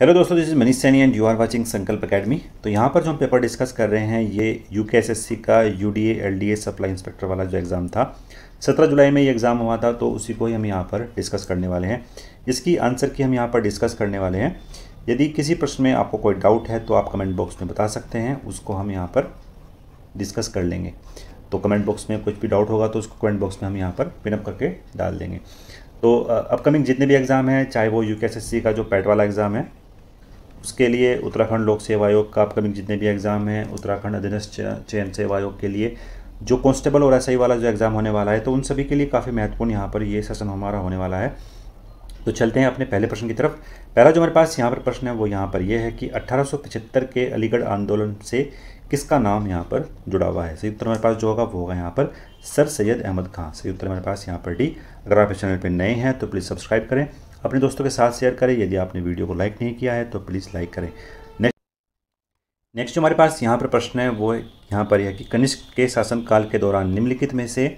hello दोस्तों this is Manish Saini and you are watching Sankalp academy तो यहाँ पर जो हम पेपर डिस्कस कर रहे हैं ये यू के एस एस सी का U D L D A supply inspector वाला जो एग्ज़ाम था सत्रह जुलाई में ये एग्ज़ाम हुआ था तो उसी को ही हम यहाँ पर डिस्कस करने वाले हैं इसकी आंसर की हम यहाँ पर डिस्कस करने वाले हैं यदि किसी प्रश्न में आपको कोई डाउट है तो आप कमेंट बॉक्स में बता सकते हैं उसको हम यहाँ पर डिस्कस कर लेंगे तो कमेंट बॉक्स में कुछ भी डाउट होगा तो उसको कमेंट बॉक्स में हम यहाँ पर पिनअप करके डाल देंगे तो अपकमिंग जितने भी एग्ज़ाम हैं चाहे वो यू का जो पैट वाला एग्ज़ाम है उसके लिए उत्तराखंड लोक सेवा आयोग का अपकमिंग जितने भी एग्ज़ाम हैं उत्तराखंड अधीनस्थ चयन सेवा आयोग के लिए जो कांस्टेबल और एस वाला जो एग्ज़ाम होने वाला है तो उन सभी के लिए काफ़ी महत्वपूर्ण यहाँ पर ये सेशन हमारा होने वाला है तो चलते हैं अपने पहले प्रश्न की तरफ पहला जो हमारे पास यहाँ पर प्रश्न है वो यहाँ पर यह है कि अट्ठारह के अलीगढ़ आंदोलन से किसका नाम यहाँ पर जुड़ा हुआ है सही उत्तर हमारे पास जो होगा वो होगा यहाँ पर सर सैयद अहमद खान सही उत्तर हमारे पास यहाँ पर डी अगर आप इस चैनल पर नए हैं तो प्लीज़ सब्सक्राइब करें अपने दोस्तों के साथ शेयर करें यदि आपने वीडियो को लाइक नहीं किया है तो प्लीज़ लाइक करें नेक्स्ट नेक्स्ट जो हमारे पास यहाँ पर प्रश्न है वो यहाँ पर यह कि कनिष्क के शासनकाल के दौरान निम्नलिखित में से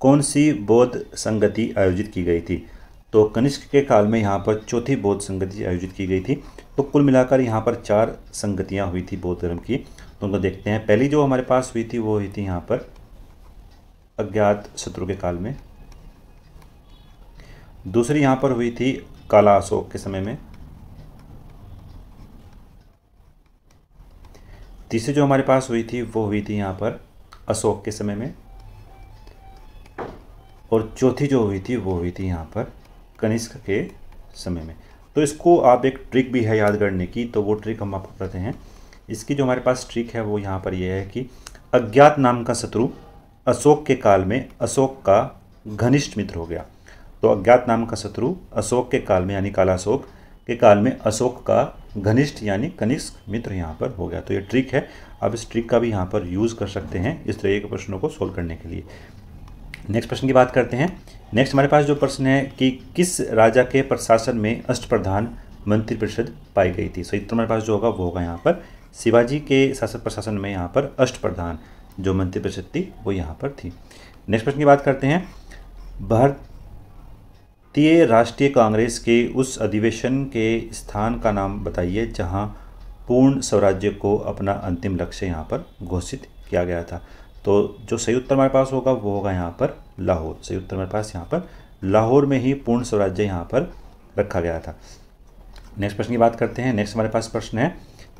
कौन सी बौद्ध संगति आयोजित की गई थी तो कनिष्क के काल में यहाँ पर चौथी बौद्ध संगति आयोजित की गई थी तो कुल मिलाकर यहाँ पर चार संगतियाँ हुई थी बौद्ध धर्म की तो उनको देखते हैं पहली जो हमारे पास हुई थी वो हुई थी यहाँ पर अज्ञात शत्रु के काल में दूसरी यहाँ पर हुई थी काला अशोक के समय में तीसरी जो हमारे पास हुई थी वो हुई थी यहाँ पर अशोक के समय में और चौथी जो हुई थी वो हुई थी यहाँ पर कनिष्क के समय में तो इसको आप एक ट्रिक भी है याद करने की तो वो ट्रिक हम आपको बताते हैं इसकी जो हमारे पास ट्रिक है वो यहाँ पर यह है कि अज्ञात नाम का शत्रु अशोक के काल में अशोक का घनिष्ठ मित्र हो गया तो अज्ञात नाम का शत्रु अशोक के काल में यानी कालाशोक के काल में अशोक का घनिष्ठ यानी कनिष्क मित्र यहाँ पर हो गया तो ये ट्रिक है आप इस ट्रिक का भी यहाँ पर यूज़ कर सकते हैं इस तरह के प्रश्नों को सोल्व करने के लिए नेक्स्ट प्रश्न की बात करते हैं नेक्स्ट हमारे पास जो प्रश्न है कि किस राजा के प्रशासन में अष्ट प्रधान मंत्रिपरिषद पाई गई थी सही उत्तर हमारे पास जो होगा वो होगा यहाँ पर शिवाजी के शासक प्रशासन में यहाँ पर अष्ट प्रधान जो मंत्रिपरिषद थी वो यहाँ पर थी नेक्स्ट प्रश्न की बात करते हैं भारत भारतीय राष्ट्रीय कांग्रेस के उस अधिवेशन के स्थान का नाम बताइए जहां पूर्ण स्वराज्य को अपना अंतिम लक्ष्य यहाँ पर घोषित किया गया था तो जो सही उत्तर हमारे पास होगा वो होगा यहाँ पर लाहौर सही उत्तर हमारे पास यहाँ पर लाहौर में ही पूर्ण स्वराज्य यहाँ पर रखा गया था नेक्स्ट प्रश्न की बात करते हैं नेक्स्ट हमारे पास प्रश्न है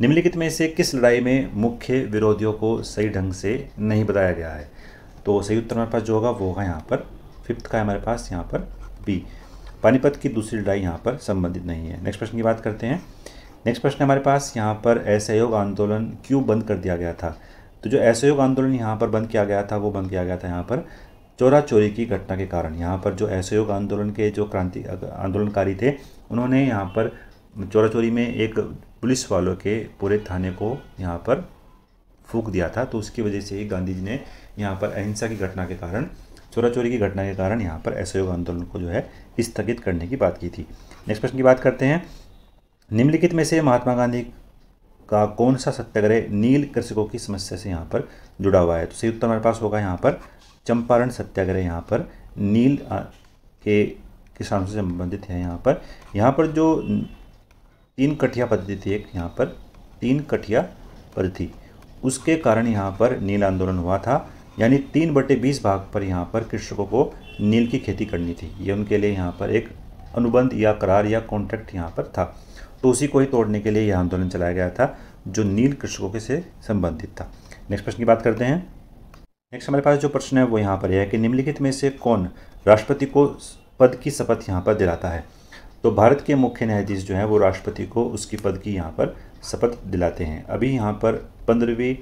निम्नलिखित में से किस लड़ाई में मुख्य विरोधियों को सही ढंग से नहीं बताया गया है तो सही उत्तर हमारे पास जो होगा वो होगा यहाँ पर फिफ्थ का है हमारे पास यहाँ पर बी पानीपत की दूसरी लड़ाई यहाँ पर संबंधित नहीं है नेक्स्ट प्रश्न की बात करते हैं नेक्स्ट प्रश्न हमारे पास यहाँ पर असहयोग आंदोलन क्यों बंद कर दिया गया था तो जो असहयोग आंदोलन यहाँ पर बंद किया गया था वो बंद किया गया था यहाँ पर चोरा चोरी की घटना के कारण यहाँ पर जो असहयोग आंदोलन के जो क्रांति आंदोलनकारी थे उन्होंने यहाँ पर चोरा चोरी में एक पुलिस वालों के पूरे थाने को यहाँ पर फूक दिया था तो उसकी वजह से ही गांधी जी ने यहाँ पर अहिंसा की घटना के कारण चोरा चोरी की घटना के कारण यहाँ पर असहयोग आंदोलन को जो है स्थगित करने की बात की थी नेक्स्ट प्रश्न की बात करते हैं निम्नलिखित में से महात्मा गांधी का कौन सा सत्याग्रह नील कृषकों की समस्या से यहाँ पर जुड़ा हुआ है तो सही उत्तर हमारे पास होगा यहाँ पर चंपारण सत्याग्रह यहाँ पर नील के किसानों से संबंधित है यहाँ पर यहाँ पर जो तीन कठिया पद्धति थी एक यहाँ पर तीन कठिया पद्धति उसके कारण यहाँ पर नील आंदोलन हुआ था यानी तीन बटे बीस भाग पर यहाँ पर कृषकों को नील की खेती करनी थी ये उनके लिए यहाँ पर एक अनुबंध या करार या कॉन्ट्रैक्ट यहाँ पर था तो उसी को ही तोड़ने के लिए यह आंदोलन चलाया गया था जो नील कृषकों के से संबंधित था नेक्स्ट प्रश्न की बात करते हैं नेक्स्ट हमारे पास जो प्रश्न है वो यहाँ पर यह है कि निम्नलिखित में से कौन राष्ट्रपति को पद की शपथ यहाँ पर दिलाता है तो भारत के मुख्य न्यायाधीश जो हैं वो राष्ट्रपति को उसकी पद की यहाँ पर शपथ दिलाते हैं अभी यहाँ पर पंद्रहवीं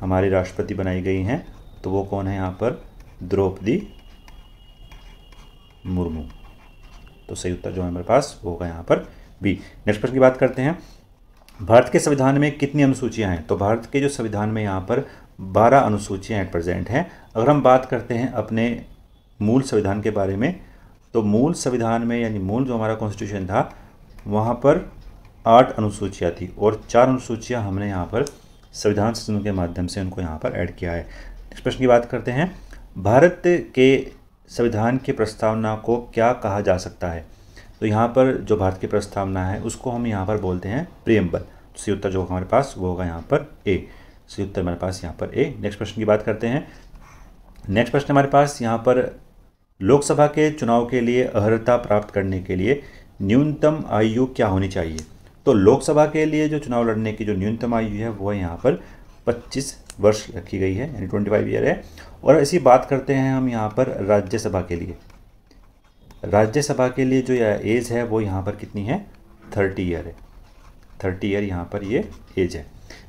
हमारे राष्ट्रपति बनाई गई हैं तो वो कौन है यहाँ पर द्रौपदी मुर्मू तो सही उत्तर जो है हमारे पास वो होगा यहाँ पर बी नेक्स्ट प्रश्न की बात करते हैं भारत के संविधान में कितनी अनुसूचियां हैं तो भारत के जो संविधान में यहाँ पर बारह अनुसूचियां एट प्रेजेंट हैं अगर हम बात करते हैं अपने मूल संविधान के बारे में तो मूल संविधान में यानी मूल जो हमारा कॉन्स्टिट्यूशन था वहाँ पर आठ अनुसूचियाँ थी और चार अनुसूचियाँ हमने यहाँ पर संविधान सदन के माध्यम से उनको यहाँ पर ऐड किया है नेक्स्ट प्रश्न की बात करते हैं भारत के संविधान की प्रस्तावना को क्या कहा जा सकता है तो यहाँ पर जो भारत की प्रस्तावना है उसको हम यहाँ पर बोलते हैं प्रियम्बल तो सी उत्तर जो होगा हमारे पास वो होगा यहाँ पर ए सी उत्तर हमारे पास यहाँ पर ए नेक्स्ट प्रश्न की बात करते हैं नेक्स्ट प्रश्न हमारे पास यहाँ पर लोकसभा के चुनाव के लिए अर्हता प्राप्त करने के लिए न्यूनतम आयु क्या होनी चाहिए तो लोकसभा के लिए जो चुनाव लड़ने की जो न्यूनतम आयु है वो है यहाँ पर 25 वर्ष रखी गई है यानी ट्वेंटी फाइव ईयर है और ऐसी बात करते हैं हम यहाँ पर राज्यसभा के लिए राज्यसभा के लिए जो एज है वो यहाँ पर कितनी है थर्टी ईयर है थर्टी ईयर यहाँ पर ये एज है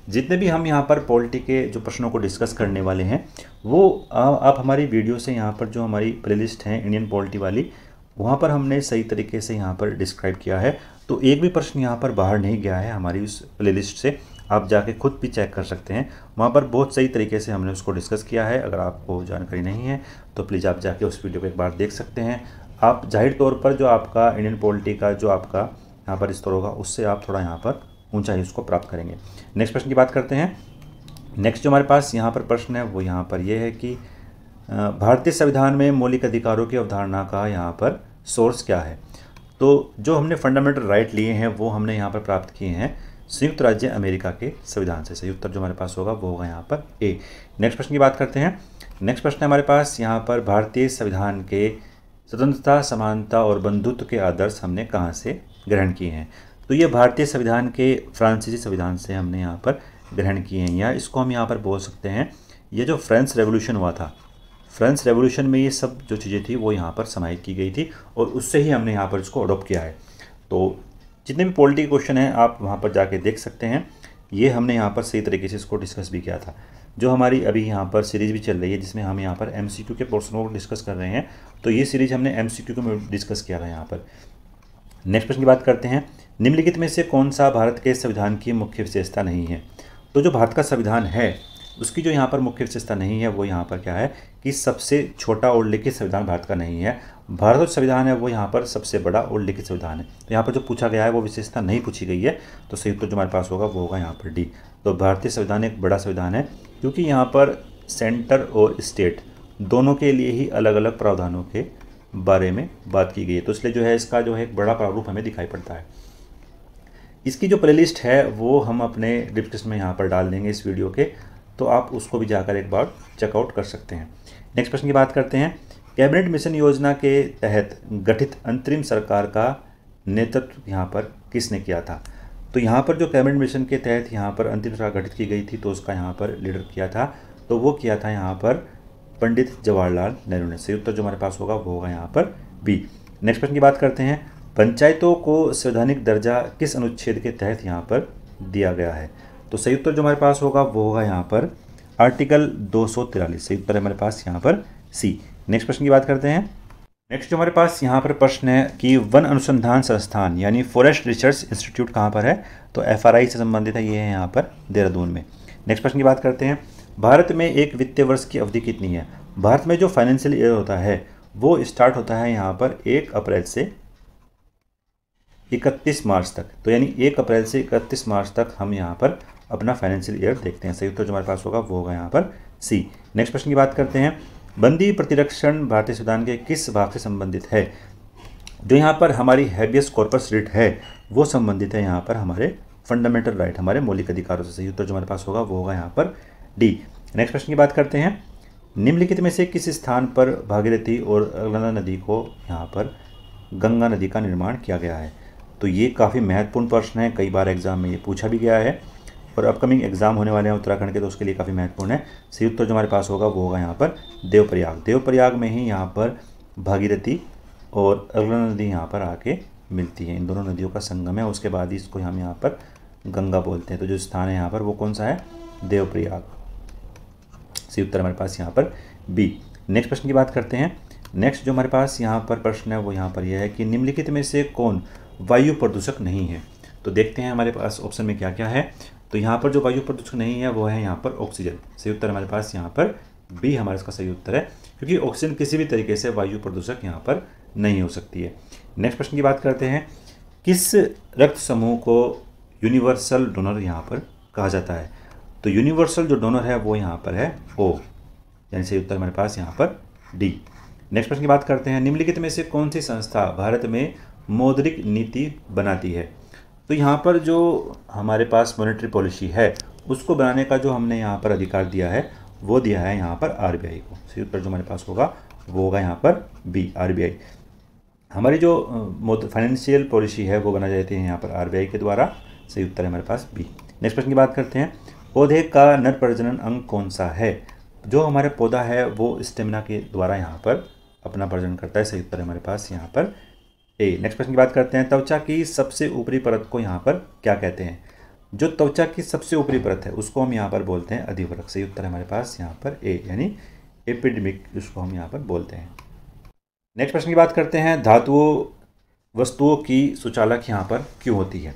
जितने भी हम यहाँ पर पॉलिटी के जो प्रश्नों को डिस्कस करने वाले हैं वो आप हमारी वीडियो से यहाँ पर जो हमारी प्लेलिस्ट है इंडियन पॉलिटी वाली वहाँ पर हमने सही तरीके से यहाँ पर डिस्क्राइब किया है तो एक भी प्रश्न यहाँ पर बाहर नहीं गया है हमारी उस प्लेलिस्ट से आप जाके खुद भी चेक कर सकते हैं वहाँ पर बहुत सही तरीके से हमने उसको डिस्कस किया है अगर आपको जानकारी नहीं है तो प्लीज़ आप जाके उस वीडियो को एक बार देख सकते हैं आप जाहिर तौर पर जो आपका इंडियन पॉलिटी का जो आपका यहाँ पर स्तर होगा उससे आप थोड़ा यहाँ पर ऊँचाई उसको प्राप्त करेंगे नेक्स्ट प्रश्न की बात करते हैं नेक्स्ट जो हमारे पास यहाँ पर प्रश्न है वो यहाँ पर यह है कि भारतीय संविधान में मौलिक अधिकारों की अवधारणा का यहाँ पर सोर्स क्या है तो जो हमने फंडामेंटल राइट लिए हैं वो हमने यहाँ पर प्राप्त किए हैं संयुक्त राज्य अमेरिका के संविधान से सही उत्तर जो हमारे पास होगा वो होगा यहाँ पर ए नेक्स्ट प्रश्न की बात करते हैं नेक्स्ट प्रश्न है हमारे पास यहाँ पर भारतीय संविधान के स्वतंत्रता समानता और बंधुत्व के आदर्श हमने कहाँ से ग्रहण किए हैं तो ये भारतीय संविधान के फ्रांसीसी संविधान से हमने यहाँ पर ग्रहण किए हैं या इसको हम यहाँ पर बोल सकते हैं ये जो फ्रेंच रेवोल्यूशन हुआ था फ्रेंच रेवोल्यूशन में ये सब जो चीज़ें थी वो यहाँ पर समाहित की गई थी और उससे ही हमने यहाँ पर इसको अडोप्ट किया है तो जितने भी पॉलिटी क्वेश्चन हैं आप वहाँ पर जाके देख सकते हैं ये हमने यहाँ पर सही तरीके से इसको डिस्कस भी किया था जो हमारी अभी यहाँ पर सीरीज़ भी चल रही है जिसमें हम यहाँ पर एम के पोर्सन को डिस्कस कर रहे हैं तो ये सीरीज़ हमने एम सी क्यू डिस्कस किया था यहाँ पर नेक्स्ट प्रश्न की बात करते हैं निम्नलिखित में से कौन सा भारत के संविधान की मुख्य विशेषता नहीं है तो जो भारत का संविधान है उसकी जो यहाँ पर मुख्य विशेषता नहीं है वो यहाँ पर क्या है कि सबसे छोटा और लिखित संविधान भारत का नहीं है भारत जो संविधान है वो यहाँ पर सबसे बड़ा और लिखित संविधान है तो यहाँ पर जो पूछा गया है वो विशेषता नहीं पूछी गई है तो संयुक्त जो हमारे पास होगा वो होगा यहाँ पर डी तो भारतीय संविधान एक बड़ा संविधान है क्योंकि यहाँ पर सेंटर और स्टेट दोनों के लिए ही अलग अलग प्रावधानों के बारे में बात की गई है तो इसलिए जो है इसका जो है एक बड़ा प्रारूप हमें दिखाई पड़ता है इसकी जो प्ले है वो हम अपने डिस्क्रिप्शन में यहाँ पर डाल देंगे इस वीडियो के तो आप उसको भी जाकर एक बार चेकआउट कर सकते हैं नेक्स्ट प्रश्न की बात करते हैं कैबिनेट मिशन योजना के तहत गठित अंतरिम सरकार का नेतृत्व यहाँ पर किसने किया था तो यहाँ पर जो कैबिनेट मिशन के तहत यहाँ पर अंतिम सरकार गठित की गई थी तो उसका यहाँ पर लीडर किया था तो वो किया था यहाँ पर पंडित जवाहरलाल नेहरू ने सही उत्तर जो हमारे पास होगा वो होगा यहाँ पर बी नेक्स्ट प्रश्न की बात करते हैं पंचायतों को संवैधानिक दर्जा किस अनुच्छेद के तहत यहाँ पर दिया गया है तो सही उत्तर जो हमारे पास होगा वो होगा यहाँ पर आर्टिकल दो सौ तिरालीस सही उत्तर हमारे पास यहाँ पर सी नेक्स्ट क्वेश्चन की बात करते हैं नेक्स्ट जो हमारे पास यहाँ पर प्रश्न है कि वन अनुसंधान संस्थान यानी फॉरेस्ट रिसर्च इंस्टीट्यूट कहाँ पर है तो एफ से संबंधित है ये है यहाँ पर देहरादून में नेक्स्ट प्रश्न की बात करते हैं भारत में एक वित्तीय वर्ष की अवधि कितनी है भारत में जो फाइनेंशियल ईयर होता है वो स्टार्ट होता है यहाँ पर एक अप्रैल से इकतीस मार्च तक तो यानी एक अप्रैल से इकतीस मार्च तक हम यहाँ पर अपना फाइनेंशियल ईयर देखते हैं सही उत्तर तो जो हमारे पास होगा वो होगा यहाँ पर सी नेक्स्ट प्रश्न की बात करते हैं बंदी प्रतिरक्षण भारतीय संविधान के किस भाग से संबंधित है जो यहाँ पर हमारी हैबियस कॉर्पस रिट है वो संबंधित है यहाँ पर हमारे फंडामेंटल राइट हमारे मौलिक अधिकारों से सही उत्तर जो हमारे पास होगा वो होगा यहाँ पर डी नेक्स्ट प्रश्न की बात करते हैं निम्नलिखित में से किस स्थान पर भागीरथी और गंगा नदी को यहाँ पर गंगा नदी का निर्माण किया गया है तो ये काफ़ी महत्वपूर्ण प्रश्न है कई बार एग्जाम में ये पूछा भी गया है और अपकमिंग एग्जाम होने वाले हैं उत्तराखंड के तो उसके लिए काफ़ी महत्वपूर्ण है सही उत्तर जो हमारे पास होगा वो होगा यहाँ पर देवप्रयाग देवप्रयाग में ही यहाँ पर भागीरथी और अरुणा नदी यहाँ पर आके मिलती है इन दोनों नदियों का संगम है उसके बाद ही इसको हम यहाँ पर गंगा बोलते हैं तो जो स्थान है यहाँ पर वो कौन सा है देवप्रयाग सी उत्तर हमारे पास यहाँ पर बी नेक्स्ट प्रश्न की बात करते हैं नेक्स्ट जो हमारे पास यहाँ पर प्रश्न है वो यहाँ पर यह है कि निम्नलिखित में से कौन वायु प्रदूषक नहीं है तो देखते हैं हमारे पास ऑप्शन में क्या क्या है तो यहाँ पर जो वायु प्रदूषण नहीं है वो है यहाँ पर ऑक्सीजन सही उत्तर हमारे पास यहाँ पर बी हमारे इसका सही उत्तर है क्योंकि ऑक्सीजन किसी भी तरीके से वायु प्रदूषक यहाँ पर नहीं हो सकती है नेक्स्ट प्रश्न की बात करते हैं किस रक्त समूह को यूनिवर्सल डोनर यहाँ पर कहा जाता है तो यूनिवर्सल जो डोनर है वो यहाँ पर है ओ यानी सही उत्तर हमारे पास यहाँ पर डी नेक्स्ट प्रश्न की बात करते हैं निम्नलिखित में से कौन सी संस्था भारत में मौद्रिक नीति बनाती है तो यहाँ पर जो हमारे पास मॉनेटरी पॉलिसी है उसको बनाने का जो हमने यहाँ पर अधिकार दिया है वो दिया है यहाँ पर आर को सही उत्तर जो हमारे पास होगा वो होगा यहाँ पर बी आर हमारी जो फाइनेंशियल पॉलिसी है वो बनाई जाती है यहाँ पर आर के द्वारा सही उत्तर है हमारे पास बी नेक्स्ट प्रश्न की बात करते हैं पौधे का नर प्रजनन अंग कौन सा है जो हमारे पौधा है वो स्टेमिना के द्वारा यहाँ पर अपना प्रजनन करता है सही उत्तर हमारे पास यहाँ पर ए नेक्स्ट क्वेश्चन की बात करते हैं त्वचा की सबसे ऊपरी परत को यहाँ पर क्या कहते हैं जो त्वचा की सबसे ऊपरी परत है उसको हम यहाँ पर बोलते हैं अधिवरक सही उत्तर हमारे पास यहाँ पर ए यानी एपिडमिक जिसको हम यहाँ पर बोलते हैं नेक्स्ट प्रश्न की बात करते हैं धातुओं वस्तुओं की सुचालक यहाँ पर क्यों होती है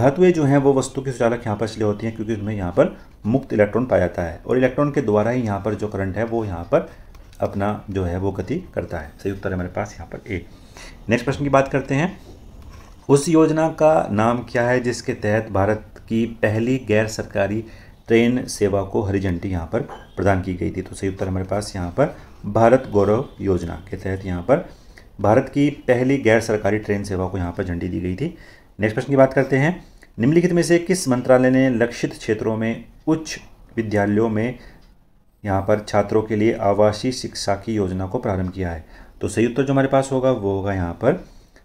धातुएं जो हैं वो वस्तु की सुचालक यहाँ पर इसलिए होती हैं क्योंकि उसमें यहाँ पर मुक्त इलेक्ट्रॉन पाया जाता है और इलेक्ट्रॉन के द्वारा ही यहाँ पर जो करंट है वो यहाँ पर अपना जो है वो गति करता है सही उत्तर हमारे पास यहाँ पर ए नेक्स्ट प्रश्न की बात करते हैं उस योजना का नाम क्या है जिसके तहत भारत की पहली गैर सरकारी ट्रेन सेवा को हरी झंडी यहाँ पर प्रदान की गई थी तो सही उत्तर हमारे पास यहाँ पर भारत गौरव योजना के तहत यहाँ पर भारत की पहली गैर सरकारी ट्रेन सेवा को यहाँ पर झंडी दी गई थी नेक्स्ट प्रश्न की बात करते हैं निम्नलिखित में से किस मंत्रालय ने लक्षित क्षेत्रों में उच्च विद्यालयों में यहाँ पर छात्रों के लिए आवासीय शिक्षा की योजना को प्रारंभ किया है तो सही उत्तर जो हमारे पास होगा वो होगा यहाँ पर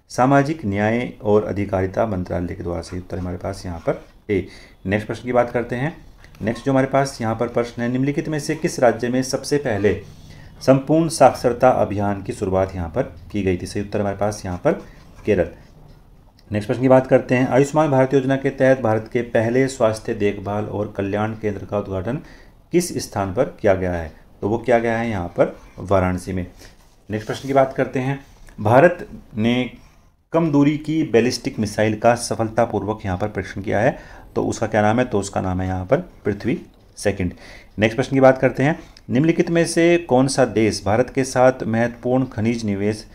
सामाजिक न्याय और अधिकारिता मंत्रालय के द्वारा सही उत्तर हमारे पास यहाँ पर ए नेक्स्ट प्रश्न की बात करते हैं नेक्स्ट जो हमारे पास यहाँ पर प्रश्न है निम्नलिखित में से किस राज्य में सबसे पहले संपूर्ण साक्षरता अभियान की शुरुआत यहाँ पर की गई थी सही उत्तर हमारे पास यहाँ पर केरल नेक्स्ट प्रश्न की बात करते हैं आयुष्मान भारत योजना के तहत भारत के पहले स्वास्थ्य देखभाल और कल्याण केंद्र का उद्घाटन किस स्थान पर किया गया है तो वो किया गया है यहाँ पर वाराणसी में नेक्स्ट प्रश्न की बात करते हैं भारत ने कम दूरी की बैलिस्टिक मिसाइल का सफलतापूर्वक यहाँ पर परीक्षण किया है तो उसका क्या नाम है तो उसका नाम है यहाँ पर पृथ्वी सेकंड नेक्स्ट प्रश्न की बात करते हैं निम्नलिखित में से कौन सा देश भारत के साथ महत्वपूर्ण खनिज निवेश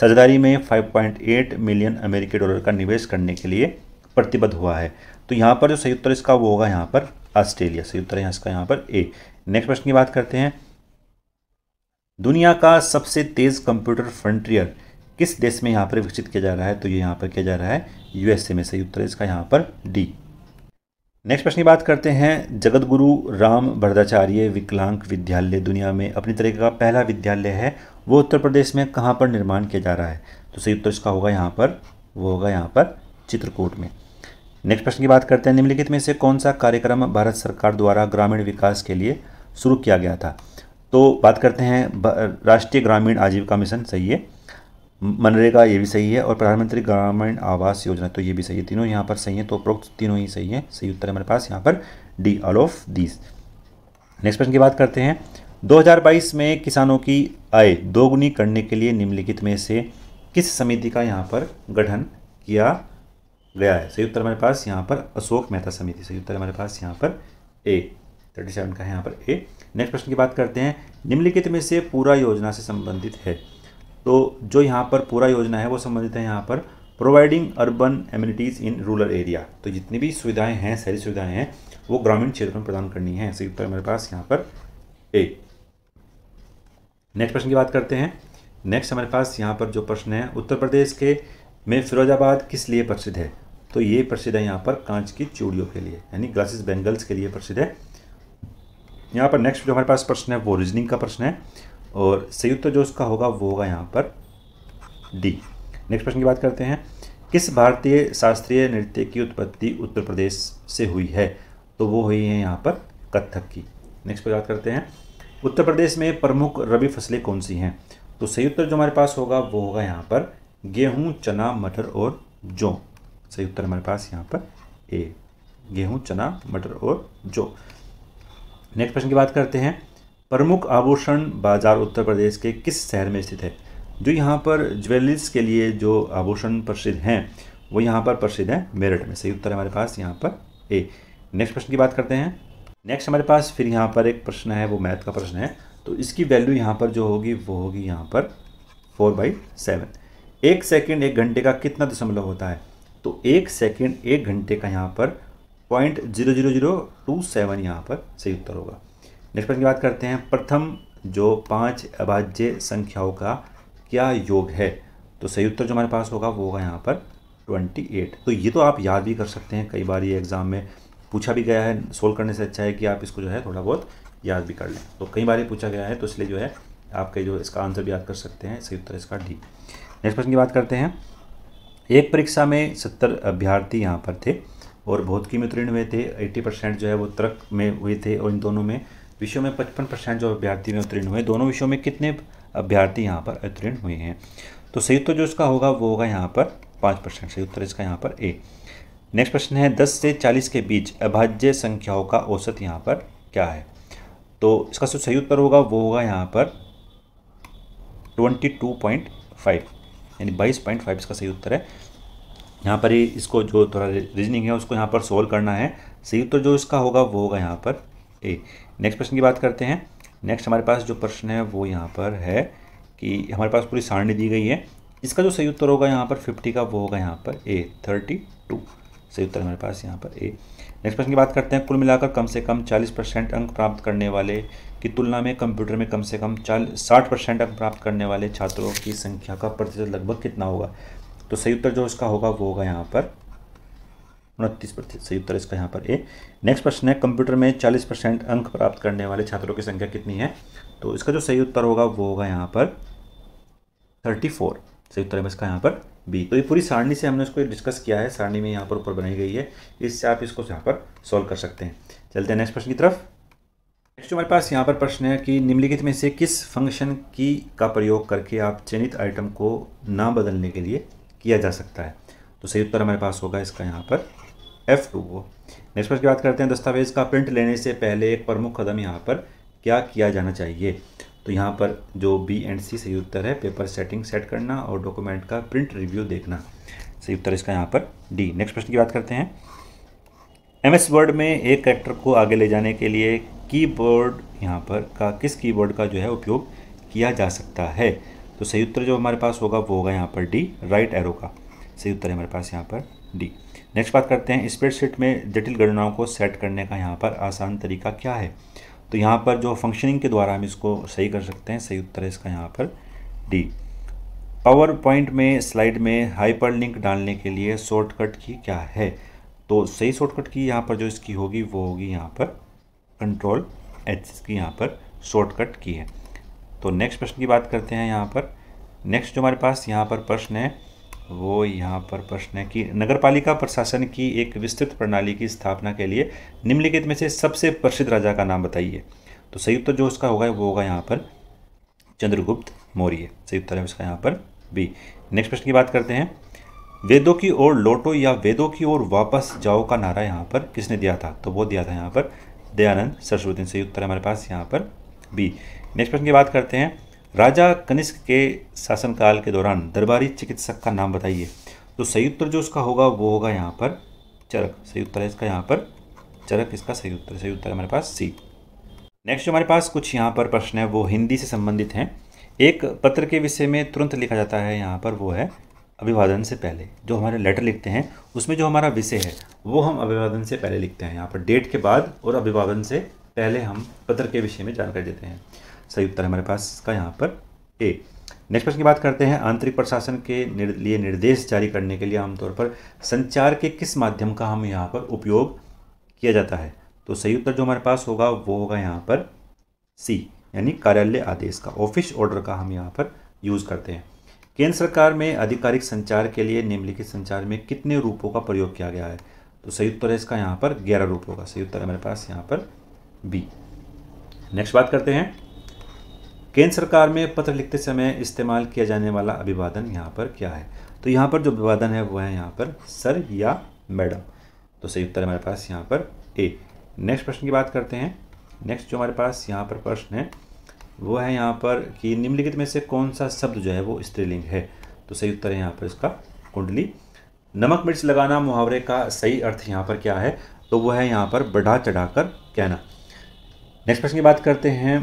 साझेदारी में 5.8 मिलियन अमेरिकी डॉलर का निवेश करने के लिए प्रतिबद्ध हुआ है तो यहाँ पर जो सही उत्तर इसका वो होगा यहाँ पर ऑस्ट्रेलिया सही उत्तर है इसका यहाँ पर ए नेक्स्ट प्रश्न की बात करते हैं दुनिया का सबसे तेज़ कंप्यूटर फ्रंटियर किस देश में यहाँ पर विकसित किया जा रहा है तो ये यहाँ पर किया जा रहा है यूएसए में सही उत्तर है इसका यहाँ पर डी नेक्स्ट प्रश्न की बात करते हैं जगत गुरु राम भरदाचार्य विकलांग विद्यालय दुनिया में अपनी तरीके का पहला विद्यालय है वो उत्तर प्रदेश में कहाँ पर निर्माण किया जा रहा है तो सही उत्तर इसका होगा यहाँ पर वो होगा यहाँ पर चित्रकूट में नेक्स्ट प्रश्न की बात करते हैं निम्नलिखित में से कौन सा कार्यक्रम भारत सरकार द्वारा ग्रामीण विकास के लिए शुरू किया गया था तो बात करते हैं राष्ट्रीय ग्रामीण आजीविका मिशन सही है मनरेगा ये भी सही है और प्रधानमंत्री ग्रामीण आवास योजना तो ये भी सही है तीनों यहाँ पर सही है तो उपरोक्त तीनों ही सही है सही उत्तर हमारे पास यहाँ पर D all of these next प्रश्न की बात करते हैं 2022 में किसानों की आय दोगुनी करने के लिए निम्नलिखित में से किस समिति का यहाँ पर गठन किया गया है सही उत्तर हमारे पास यहाँ पर अशोक मेहता समिति सही उत्तर हमारे पास यहाँ पर ए थर्टी सेवन का है यहाँ पर ए नेक्स्ट प्रश्न की बात करते हैं निम्नलिखित में से पूरा योजना से संबंधित है तो जो यहाँ पर पूरा योजना है वो संबंधित है यहाँ पर providing urban amenities in rural area तो जितनी भी सुविधाएं हैं सारी सुविधाएं हैं वो ग्रामीण क्षेत्र में प्रदान करनी है ऐसे उत्तर मेरे पास यहाँ पर ए नेक्स्ट प्रश्न की बात करते हैं नेक्स्ट हमारे पास यहाँ पर जो प्रश्न है उत्तर प्रदेश के में फिरोजाबाद किस लिए प्रसिद्ध है तो ये प्रसिद्ध है यहाँ पर कांच की चूड़ियों के लिए यानी ग्लासेस बेंगल्स के लिए प्रसिद्ध है यहाँ पर नेक्स्ट जो हमारे पास प्रश्न है वो रीजनिंग का प्रश्न है और उत्तर जो उसका होगा वो होगा यहाँ पर डी नेक्स्ट प्रश्न की बात करते हैं किस भारतीय शास्त्रीय नृत्य की उत्पत्ति उत्तर प्रदेश से हुई है तो वो हुई है यहाँ पर कत्थक की नेक्स्ट पर बात करते हैं उत्तर प्रदेश में प्रमुख रबी फसलें कौन सी हैं तो उत्तर जो हमारे पास होगा वो होगा यहाँ पर गेहूँ चना मटर और जौ उत्तर हमारे पास यहाँ पर ए गेहूँ चना मटर और जौ नेक्स्ट प्रश्न की बात करते हैं प्रमुख आभूषण बाजार उत्तर प्रदेश के किस शहर में स्थित है जो यहाँ पर ज्वेलरीज के लिए जो आभूषण प्रसिद्ध हैं वो यहाँ पर प्रसिद्ध हैं मेरठ में सही उत्तर हमारे पास यहाँ पर ए नेक्स्ट प्रश्न की बात करते हैं नेक्स्ट हमारे पास फिर यहाँ पर एक प्रश्न है वो मैथ का प्रश्न है तो इसकी वैल्यू यहाँ पर जो होगी वो होगी यहाँ पर फोर बाई सेवन एक सेकेंड एक घंटे का कितना दशमलव होता है तो एक सेकेंड एक घंटे का यहाँ पर point zero zero zero two seven यहाँ पर सही उत्तर होगा नेक्स्ट प्रश्न की बात करते हैं प्रथम जो पांच अभाज्य संख्याओं का क्या योग है तो सही उत्तर जो हमारे पास होगा वो होगा यहाँ पर ट्वेंटी एट तो ये तो आप याद भी कर सकते हैं कई बार ये एग्ज़ाम में पूछा भी गया है सोल्व करने से अच्छा है कि आप इसको जो है थोड़ा बहुत याद भी कर लें तो कई बार ये पूछा गया है तो इसलिए जो है आप कई जो इसका आंसर भी याद कर सकते हैं सही उत्तर इसका डी नेक्स्ट प्रश्न की बात करते हैं एक परीक्षा में सत्तर अभ्यर्थी यहाँ पर थे और बहुत में उत्तीर्ण हुए थे 80 परसेंट जो है वो तर्क में हुए थे और इन दोनों में विषयों में पचपन परसेंट जो अभ्यर्थी में उत्तीर्ण हुए दोनों विषयों में कितने अभ्यर्थी यहाँ पर उत्तीर्ण हुए हैं तो सही उत्तर जो इसका होगा वो होगा यहाँ पर पाँच परसेंट सही उत्तर इसका यहाँ पर ए नेक्स्ट प्रश्न है दस से चालीस के बीच अभाज्य संख्याओं का औसत यहाँ पर क्या है तो इसका जो सही उत्तर होगा वो होगा यहाँ पर ट्वेंटी टू पॉइंट फाइव यानी बाईस पॉइंट फाइव इसका सही उत्तर है यहाँ पर ही इसको जो थोड़ा रीजनिंग है उसको यहाँ पर सोल्व करना है सही तो जो इसका होगा वो होगा यहाँ पर ए नेक्स्ट प्रश्न की बात करते हैं नेक्स्ट हमारे पास जो प्रश्न है वो यहाँ पर है कि हमारे पास पूरी सारणी दी गई है इसका जो सही उत्तर होगा यहाँ पर फिफ्टी का वो होगा यहाँ पर ए थर्टी टू सही उत्तर हमारे पास यहाँ पर ए नेक्स्ट प्रश्न की बात करते हैं कुल मिलाकर कम से कम चालीस परसेंट अंक प्राप्त करने वाले की तुलना में कंप्यूटर में कम से कम चाल साठ परसेंट अंक प्राप्त करने वाले छात्रों की संख्या का प्रतिशत लगभग कितना होगा तो सही उत्तर जो इसका होगा वो होगा यहाँ पर उनतीस प्रतिशत सही उत्तर इसका यहाँ पर ए नेक्स्ट प्रश्न है कंप्यूटर में चालीस परसेंट अंक प्राप्त करने वाले छात्रों की संख्या कितनी है तो इसका जो सही उत्तर होगा वो होगा यहाँ पर थर्टी फोर सही उत्तर है इसका यहाँ पर बी तो ये पूरी सारणी से हमने इसको डिस्कस किया है सारणी में यहाँ पर ऊपर बनाई गई है इससे आप इसको यहाँ पर सॉल्व कर सकते हैं चलते हैं नेक्स्ट प्रश्न की तरफ नेक्स्ट हमारे पास यहाँ पर प्रश्न है कि निम्नलिखित में से किस फंक्शन की का प्रयोग करके आप चयनित आइटम को ना बदलने के लिए किया जा सकता है तो सही उत्तर हमारे पास होगा इसका यहाँ पर एफ टू ओ नेक्स्ट प्रश्न की बात करते हैं दस्तावेज़ का प्रिंट लेने से पहले एक प्रमुख कदम यहाँ पर क्या किया जाना चाहिए तो यहाँ पर जो बी एंड सी सही उत्तर है पेपर सेटिंग सेट करना और डॉक्यूमेंट का प्रिंट रिव्यू देखना सही उत्तर इसका यहाँ पर डी नेक्स्ट प्रश्न की बात करते हैं एम एस वर्ड में एक कैरेक्टर को आगे ले जाने के लिए कीबोर्ड यहाँ पर का किस कीबोर्ड का जो है उपयोग किया जा सकता है तो सही उत्तर जो हमारे पास होगा वो होगा यहाँ पर डी राइट एरो का सही उत्तर है हमारे पास यहाँ पर डी नेक्स्ट बात करते हैं स्प्रेडशीट में जटिल गणनाओं को सेट करने का यहाँ पर आसान तरीका क्या है तो यहाँ पर जो फंक्शनिंग के द्वारा हम इसको सही कर सकते हैं सही उत्तर है इसका यहाँ पर डी पावर पॉइंट में स्लाइड में हाइपर लिंक डालने के लिए शॉर्टकट की क्या है तो सही शॉर्टकट की यहाँ पर जो इसकी होगी वो होगी यहाँ पर कंट्रोल एच इसकी यहाँ पर शॉर्टकट की है तो नेक्स्ट प्रश्न की बात करते हैं यहाँ पर नेक्स्ट जो हमारे पास यहाँ पर प्रश्न है वो यहाँ पर प्रश्न है कि नगर पालिका प्रशासन की एक विस्तृत प्रणाली की स्थापना के लिए निम्नलिखित में से सबसे प्रसिद्ध राजा का नाम बताइए तो सही उत्तर जो उसका होगा वो होगा यहाँ पर चंद्रगुप्त मौर्य उत्तर है उसका यहाँ पर बी नेक्स्ट प्रश्न की बात करते हैं वेदों की ओर लौटो या वेदों की ओर वापस जाओ का नारा यहाँ पर किसने दिया था तो वो दिया था यहाँ पर दयानंद सरस्वती सही उत्तर हमारे पास यहाँ पर बी नेक्स्ट प्रश्न की बात करते हैं राजा कनिष्क के शासनकाल के दौरान दरबारी चिकित्सक का नाम बताइए तो सही उत्तर जो उसका होगा वो होगा यहाँ पर चरक उत्तर है इसका यहाँ पर चरक इसका सही उत्तर सही उत्तर हमारे पास सी नेक्स्ट जो हमारे पास कुछ यहाँ पर प्रश्न है वो हिंदी से संबंधित हैं एक पत्र के विषय में तुरंत लिखा जाता है यहाँ पर वो है अभिवादन से पहले जो हमारे लेटर लिखते हैं उसमें जो हमारा विषय है वो हम अभिवादन से पहले लिखते हैं यहाँ पर डेट के बाद और अभिवादन से पहले हम पत्र के विषय में जानकारी देते हैं सही उत्तर हमारे पास इसका यहाँ पर ए नेक्स्ट प्रश्न की बात करते हैं आंतरिक प्रशासन के लिए निर्देश जारी करने के लिए आमतौर पर संचार के किस माध्यम का हम यहाँ पर उपयोग किया जाता है तो सही उत्तर जो हमारे पास होगा वो होगा यहाँ पर सी यानी कार्यालय आदेश का ऑफिस ऑर्डर का हम यहाँ पर यूज़ करते हैं केंद्र सरकार में आधिकारिक संचार के लिए निम्नलिखित संचार में कितने रूपों का प्रयोग किया गया है तो सही उत्तर है इसका यहाँ पर ग्यारह रूप होगा सही उत्तर हमारे पास यहाँ पर बी नेक्स्ट बात करते हैं केंद्र सरकार में पत्र लिखते समय इस्तेमाल किया जाने वाला अभिवादन यहाँ पर क्या है तो यहाँ पर जो अभिवादन है वो है यहाँ पर सर या मैडम तो सही उत्तर हमारे पास यहाँ पर ए नेक्स्ट प्रश्न की बात करते हैं नेक्स्ट जो हमारे पास यहाँ पर प्रश्न है वो है यहाँ पर कि निम्नलिखित में से कौन सा शब्द जो है वो स्त्रीलिंग है तो सही उत्तर है यहाँ पर इसका कुंडली नमक मिर्च लगाना मुहावरे का सही अर्थ यहाँ पर क्या है तो वह है यहाँ पर बढ़ा कर कहना नेक्स्ट प्रश्न की बात करते हैं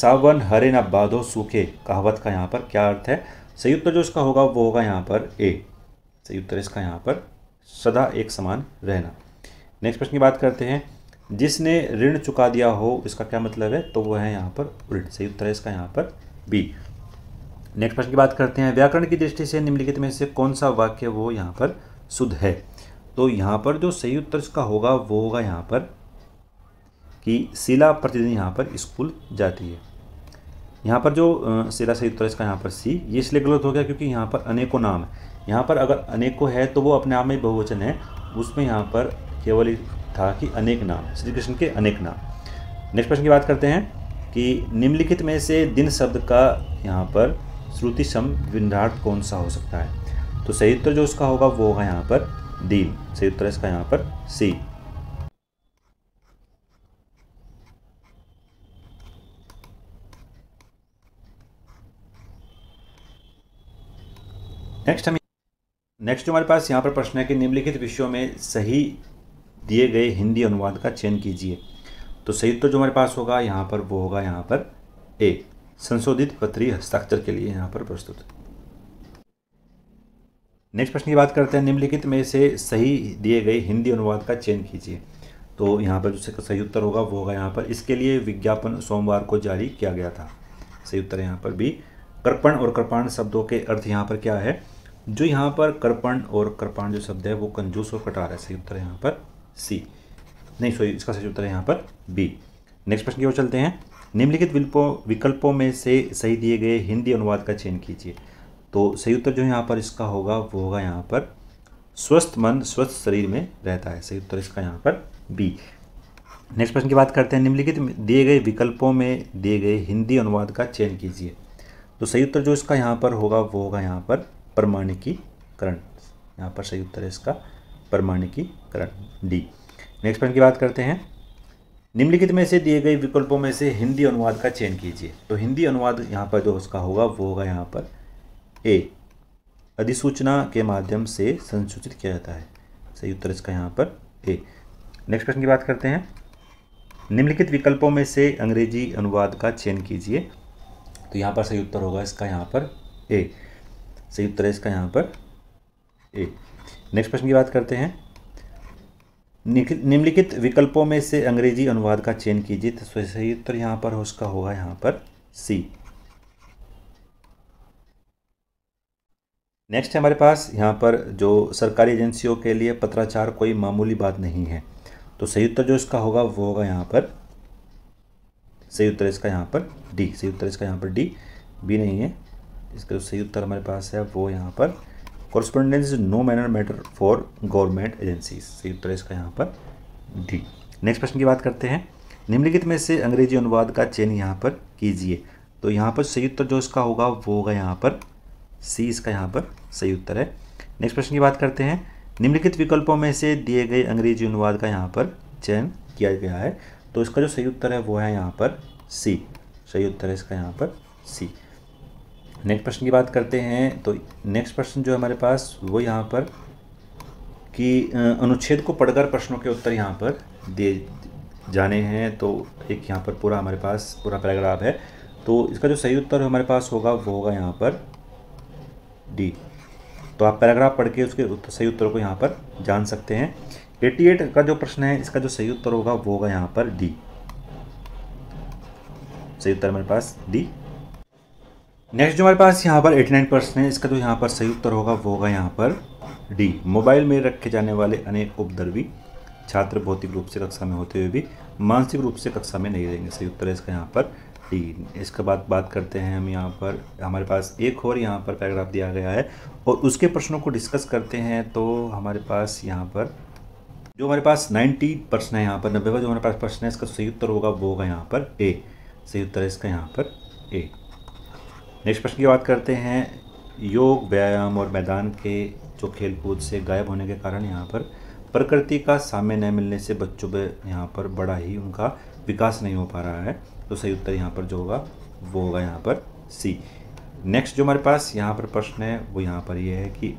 सावन हरे न बाधो सूखे कहावत का यहाँ पर क्या अर्थ है सही उत्तर जो इसका होगा वो होगा यहाँ पर ए उत्तर इसका यहाँ पर सदा एक समान रहना नेक्स्ट प्रश्न की बात करते हैं जिसने ऋण चुका दिया हो इसका क्या मतलब है तो वो है यहाँ पर ऋण उत्तर इसका यहाँ पर बी नेक्स्ट प्रश्न की बात करते हैं व्याकरण की दृष्टि से निम्नलिखित में से कौन सा वाक्य वो यहाँ पर शुद्ध है तो यहाँ पर जो सही उत्तर इसका होगा वो होगा यहाँ पर कि शिला प्रतिदिन यहाँ पर स्कूल जाती है यहाँ पर जो शिला सही उत्तर इसका यहाँ पर सी ये इसलिए गलत हो गया क्योंकि यहाँ पर अनेकों नाम है यहाँ पर अगर अनेकों है तो वो अपने आप में बहुवचन है उसमें यहाँ पर केवल था कि अनेक नाम श्री कृष्ण के अनेक नाम नेक्स्ट प्रश्न की बात करते हैं कि निम्नलिखित में से दिन शब्द का यहाँ पर श्रुति सम विन्धार्थ कौन सा हो सकता है तो सही उत्तर जो उसका होगा वो होगा यहाँ पर दीन सही उत्तर इसका यहाँ पर सी नेक्स्ट हम नेक्स्ट हमारे पास यहाँ पर प्रश्न है कि निम्नलिखित विषयों में सही दिए गए हिंदी अनुवाद का चयन कीजिए तो सही तो जो हमारे पास होगा यहाँ पर वो होगा यहाँ पर ए संशोधित पत्री हस्ताक्षर के लिए यहाँ पर प्रस्तुत नेक्स्ट प्रश्न की बात करते हैं निम्नलिखित में से सही दिए गए हिंदी अनुवाद का चयन कीजिए तो यहाँ पर जो सही उत्तर होगा वो होगा यहाँ पर इसके लिए विज्ञापन सोमवार को जारी किया गया था सही उत्तर यहाँ पर भी कृपण और कृपाण शब्दों के अर्थ यहाँ पर क्या है जो यहाँ पर कृपण और कृपाण जो शब्द है वो कंजूस और कटार है सही उत्तर यहाँ पर सी नहीं सॉरी इसका सही उत्तर है यहाँ पर बी नेक्स्ट प्रश्न की ओर चलते हैं निम्नलिखित विकल्पों में से सही दिए गए हिंदी अनुवाद का चयन कीजिए तो सही उत्तर जो यहाँ पर इसका होगा वो होगा यहाँ पर स्वस्थ मन स्वस्थ शरीर में रहता है सही उत्तर इसका यहाँ पर बी नेक्स्ट प्रश्न की बात करते हैं निम्नलिखित दिए गए विकल्पों में दिए गए हिंदी अनुवाद का चयन कीजिए तो सही उत्तर जो इसका यहाँ पर होगा वो होगा यहाँ पर प्रमाणिकीकरण यहाँ पर सही उत्तर है इसका प्रमाणिकीकरण डी नेक्स्ट पॉइंट की बात करते हैं निम्नलिखित में से दिए गए विकल्पों में से हिंदी अनुवाद का चयन कीजिए तो हिंदी अनुवाद यहाँ पर जो उसका होगा वो होगा यहाँ पर ए अधिसूचना के माध्यम से संसूचित किया जाता है सही उत्तर इसका यहाँ पर ए नेक्स्ट प्रश्न की बात करते हैं निम्नलिखित विकल्पों में से अंग्रेजी अनुवाद का चयन कीजिए तो यहाँ पर सही उत्तर होगा इसका यहाँ पर ए उत्तर है का यहाँ पर ए नेक्स्ट प्रश्न की बात करते हैं निम्नलिखित विकल्पों में से अंग्रेजी अनुवाद का चयन कीजिए तो सही उत्तर यहाँ पर उसका होगा यहाँ पर सी नेक्स्ट हमारे पास यहाँ पर जो सरकारी एजेंसियों के लिए पत्राचार कोई मामूली बात नहीं है तो सही उत्तर जो इसका होगा वो होगा यहाँ पर सही उत्तर इसका यहाँ पर डी सही उत्तर इसका यहाँ पर डी बी नहीं है इसका जो सही उत्तर हमारे पास है वो यहाँ पर correspondence is no manner matter for government agencies सही उत्तर है इसका यहाँ पर डी नेक्स्ट प्रश्न की बात करते हैं निम्नलिखित में से अंग्रेजी अनुवाद का चयन यहाँ पर कीजिए तो यहाँ पर सही उत्तर जो इसका होगा वो होगा यहाँ पर सी इसका यहाँ पर सही उत्तर है नेक्स्ट प्रश्न की बात करते हैं निम्नलिखित विकल्पों में से दिए गए अंग्रेजी अनुवाद का यहाँ पर चयन किया गया है तो इसका जो सही उत्तर है वो है यहाँ पर सी सही उत्तर है इसका यहाँ पर सी नेक्स्ट प्रश्न की बात करते हैं तो नेक्स्ट प्रश्न जो हमारे पास वो यहाँ पर कि अनुच्छेद को पढ़कर प्रश्नों के उत्तर यहाँ पर दिए जाने हैं तो एक यहाँ पर पूरा हमारे पास पूरा पैराग्राफ है तो इसका जो सही उत्तर हमारे पास होगा वो होगा यहाँ पर डी तो आप पैराग्राफ पढ़ के उसके उत्तर, सही उत्तर को यहाँ पर जान सकते हैं 88 का जो प्रश्न है इसका जो सही उत्तर होगा वो होगा यहाँ पर डी सही उत्तर हमारे पास डी नेक्स्ट जो हमारे पास यहाँ पर 89 परसेंट है इसका जो तो यहाँ पर सही उत्तर होगा वो होगा यहाँ पर डी मोबाइल में रखे जाने वाले अनेक उपद्रवी छात्र भौतिक रूप से कक्षा में होते हुए भी मानसिक रूप से कक्षा में नहीं रहेंगे सही उत्तर है इसका यहाँ पर डी इसके बाद बात करते हैं हम यहाँ पर हमारे पास एक और यहाँ पर पैराग्राफ दिया गया है और उसके प्रश्नों को डिस्कस करते हैं तो हमारे पास यहाँ पर जो हमारे पास नाइन्टी प्रश्न है यहाँ पर नब्बे जो हमारे पास प्रश्न है इसका सही उत्तर होगा वो होगा यहाँ पर ए सही उत्तर है इसका यहाँ पर ए नेक्स्ट प्रश्न की बात करते हैं योग व्यायाम और मैदान के जो खेलकूद से गायब होने के कारण यहाँ पर प्रकृति का साम्य न मिलने से बच्चों पर यहाँ पर बड़ा ही उनका विकास नहीं हो पा रहा है तो सही उत्तर यहाँ पर जो होगा वो होगा यहाँ पर सी नेक्स्ट जो हमारे पास यहाँ पर प्रश्न है वो यहाँ पर ये यह है कि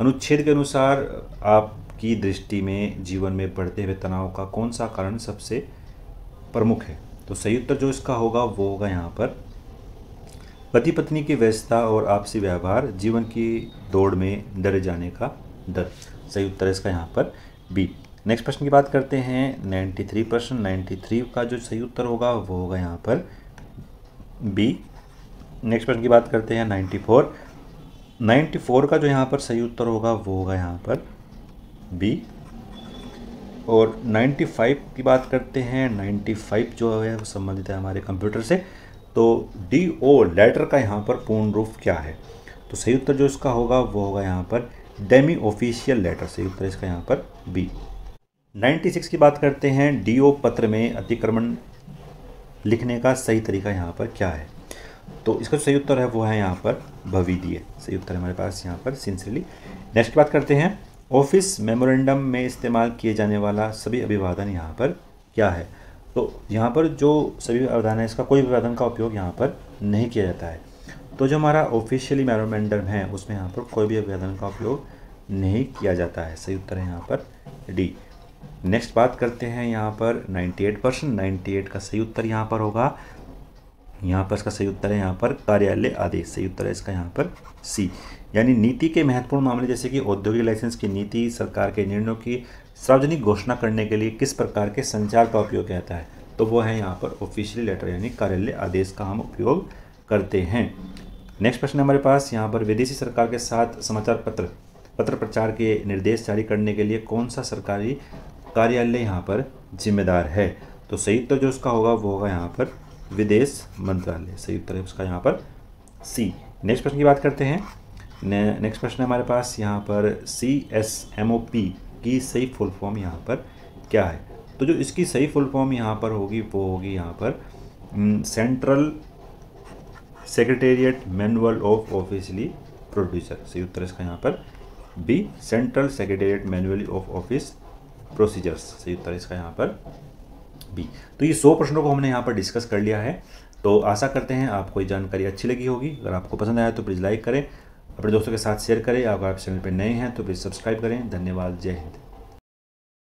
अनुच्छेद के अनुसार आपकी दृष्टि में जीवन में बढ़ते हुए तनाव का कौन सा कारण सबसे प्रमुख है तो सही उत्तर जो इसका होगा वो होगा यहाँ पर पति पत्नी की व्यस्तता और आपसी व्यवहार जीवन की दौड़ में डर जाने का डर सही उत्तर इसका यहाँ पर बी नेक्स्ट प्रश्न की बात करते हैं नाइन्टी थ्री प्रश्न थ्री का जो सही उत्तर होगा वो होगा यहाँ पर बी नेक्स्ट प्रश्न की बात करते हैं नाइन्टी फोर नाइन्टी फोर का जो यहाँ पर सही उत्तर होगा वो होगा यहाँ पर बी और नाइन्टी फाइव की बात करते हैं नाइन्टी फाइव जो है वो संबंधित है हमारे कंप्यूटर से तो डी ओ लेटर का यहाँ पर पूर्ण रूप क्या है तो सही उत्तर जो इसका होगा वो होगा यहाँ पर डेमी ऑफिशियल लेटर सही उत्तर इसका यहाँ पर बी 96 की बात करते हैं डी ओ पत्र में अतिक्रमण लिखने का सही तरीका यहाँ पर क्या है तो इसका जो सही उत्तर है वो है यहाँ पर भविदीय सही उत्तर हमारे पास यहाँ पर सिंसियरली नेक्स्ट की बात करते हैं ऑफिस मेमोरेंडम में इस्तेमाल किए जाने वाला सभी अभिवादन यहाँ पर क्या है तो यहाँ पर जो सभी व्यवधान है इसका कोई व्यवधान का उपयोग यहाँ पर नहीं किया जाता है तो जो हमारा ऑफिशियली मेरोमेंडम है उसमें यहाँ पर कोई भी व्यवधान का उपयोग नहीं किया जाता है सही उत्तर है यहाँ पर डी नेक्स्ट बात करते हैं यहाँ पर 98 परसेंट नाइन्टी का सही उत्तर यहाँ पर होगा यहाँ पर इसका सही उत्तर है यहाँ पर कार्यालय आदेश सही उत्तर है इसका यहाँ पर सी यानी नीति के महत्वपूर्ण मामले जैसे कि औद्योगिक लाइसेंस की नीति सरकार के निर्णयों की सार्वजनिक घोषणा करने के लिए किस प्रकार के संचार का उपयोग कहता है तो वो है यहाँ पर ऑफिशियल लेटर यानी कार्यालय आदेश का हम उपयोग करते हैं नेक्स्ट प्रश्न हमारे पास यहाँ पर विदेशी सरकार के साथ समाचार पत्र पत्र प्रचार के निर्देश जारी करने के लिए कौन सा सरकारी कार्यालय यहाँ पर जिम्मेदार है तो उत्तर तो जो उसका होगा वो होगा यहाँ पर विदेश मंत्रालय उत्तर है उसका यहाँ पर सी नेक्स्ट प्रश्न की बात करते हैं नेक्स्ट प्रश्न हमारे पास यहाँ पर C S M O P इसकी सही फुल फॉर्म यहाँ पर क्या है तो जो इसकी सही फुल फॉर्म यहाँ पर होगी वो होगी यहाँ पर central secretariat manual of officially producer सही उत्तर इसका यहाँ पर B central secretariat manually of office procedures सही उत्तर इसका यहाँ पर बी तो ये सौ प्रश्नों को हमने यहाँ पर डिस्कस कर लिया है तो आशा करते हैं आपको ये जानकारी अच्छी लगी होगी अगर आपको पसंद आया तो प्लीज़ लाइक करें अपने दोस्तों के साथ शेयर करें अगर आप चैनल पर नए हैं तो प्लीज़ सब्सक्राइब करें धन्यवाद जय हिंद